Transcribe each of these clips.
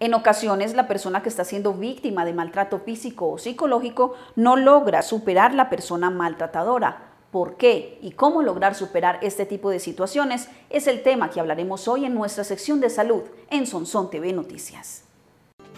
En ocasiones la persona que está siendo víctima de maltrato físico o psicológico no logra superar la persona maltratadora. ¿Por qué y cómo lograr superar este tipo de situaciones? Es el tema que hablaremos hoy en nuestra sección de salud en Sonson TV Noticias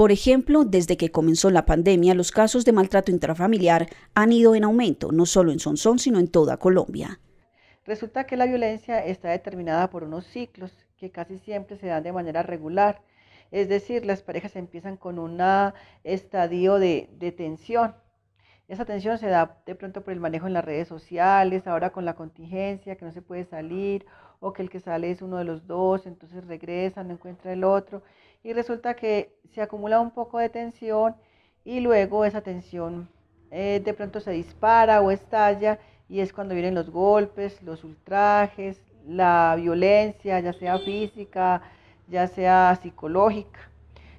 Por ejemplo, desde que comenzó la pandemia, los casos de maltrato intrafamiliar han ido en aumento, no solo en Sonsón, sino en toda Colombia. Resulta que la violencia está determinada por unos ciclos que casi siempre se dan de manera regular. Es decir, las parejas empiezan con un estadio de, de tensión, esa tensión se da de pronto por el manejo en las redes sociales, ahora con la contingencia, que no se puede salir, o que el que sale es uno de los dos, entonces regresa, no encuentra el otro y resulta que se acumula un poco de tensión y luego esa tensión eh, de pronto se dispara o estalla y es cuando vienen los golpes, los ultrajes, la violencia, ya sea física, ya sea psicológica.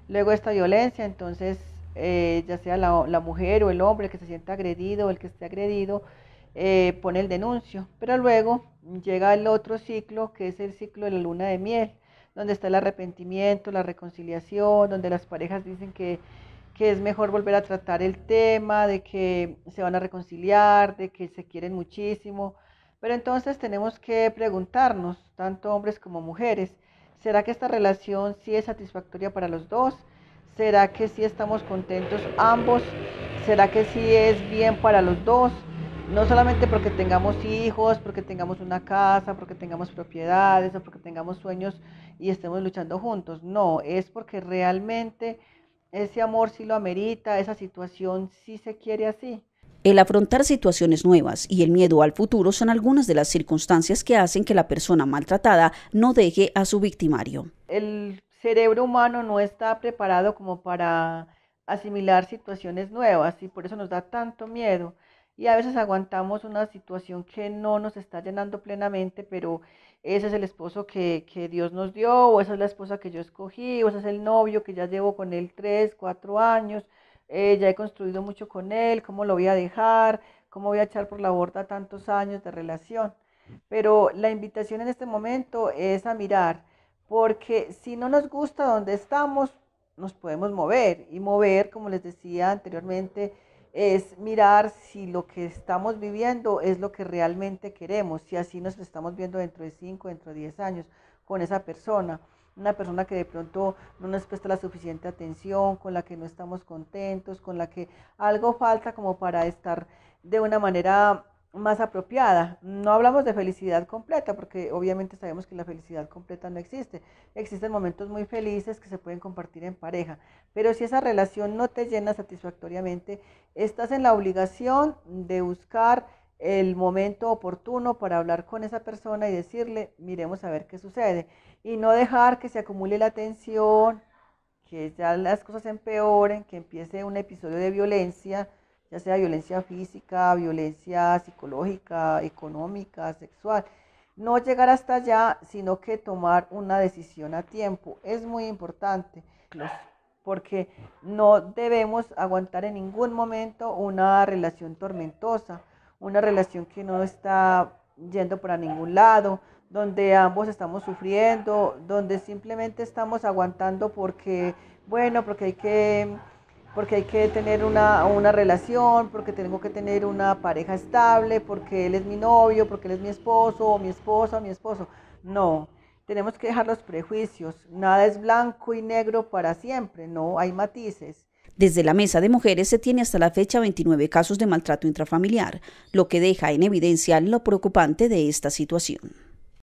Luego esta violencia, entonces, eh, ya sea la, mujer o el hombre que se sienta agredido o el que esté agredido, eh, pone el denuncio. Pero luego llega el otro ciclo, que es el ciclo de la luna de miel, donde está el arrepentimiento, la reconciliación, donde las parejas dicen que, es mejor volver a tratar el tema, de que se van a reconciliar, de que se quieren muchísimo. Pero entonces tenemos que preguntarnos, tanto hombres como mujeres, ¿será que esta relación sí es satisfactoria para los dos? ¿Será que sí estamos contentos ambos? ¿Será que sí es bien para los dos? No solamente porque tengamos hijos, porque tengamos una casa, porque tengamos propiedades o porque tengamos sueños y estemos luchando juntos. No, es porque realmente ese amor sí lo amerita, esa situación sí se quiere así. El afrontar situaciones nuevas y el miedo al futuro son algunas de las circunstancias que hacen que la persona maltratada no deje a su victimario. El cerebro humano no está preparado como para asimilar situaciones nuevas y por eso nos da tanto miedo y a veces aguantamos una situación que no nos está llenando plenamente, pero ese es el esposo que, Dios nos dio, o esa es la esposa que yo escogí, o ese es el novio que ya llevo con él tres, cuatro años, eh, ya he construido mucho con él, cómo lo voy a dejar, cómo voy a echar por la borda tantos años de relación. Pero la invitación en este momento es a mirar, porque si no nos gusta donde estamos, nos podemos mover y mover, como les decía anteriormente, es mirar si lo que estamos viviendo es lo que realmente queremos, si así nos estamos viendo dentro de 5, dentro de 10 años con esa persona, una persona que de pronto no nos presta la suficiente atención, con la que no estamos contentos, con la que algo falta como para estar de una manera más apropiada. No hablamos de felicidad completa, porque obviamente sabemos que la felicidad completa no existe. Existen momentos muy felices que se pueden compartir en pareja, pero si esa relación no te llena satisfactoriamente, estás en la obligación de buscar el momento oportuno para hablar con esa persona y decirle, miremos a ver qué sucede, y no dejar que se acumule la tensión, que ya las cosas empeoren, que empiece un episodio de violencia ya sea violencia física, violencia psicológica, económica, sexual. No llegar hasta allá, sino que tomar una decisión a tiempo. Es muy importante, porque no debemos aguantar en ningún momento una relación tormentosa, una relación que no está yendo para ningún lado, donde ambos estamos sufriendo, donde simplemente estamos aguantando porque, bueno, porque hay que porque hay que tener una, una, relación, porque tengo que tener una pareja estable, porque él es mi novio, porque él es mi esposo, o mi esposa, o mi esposo. No, tenemos que dejar los prejuicios. Nada es blanco y negro para siempre, no, hay matices. Desde la mesa de mujeres se tiene hasta la fecha 29 casos de maltrato intrafamiliar, lo que deja en evidencia lo preocupante de esta situación.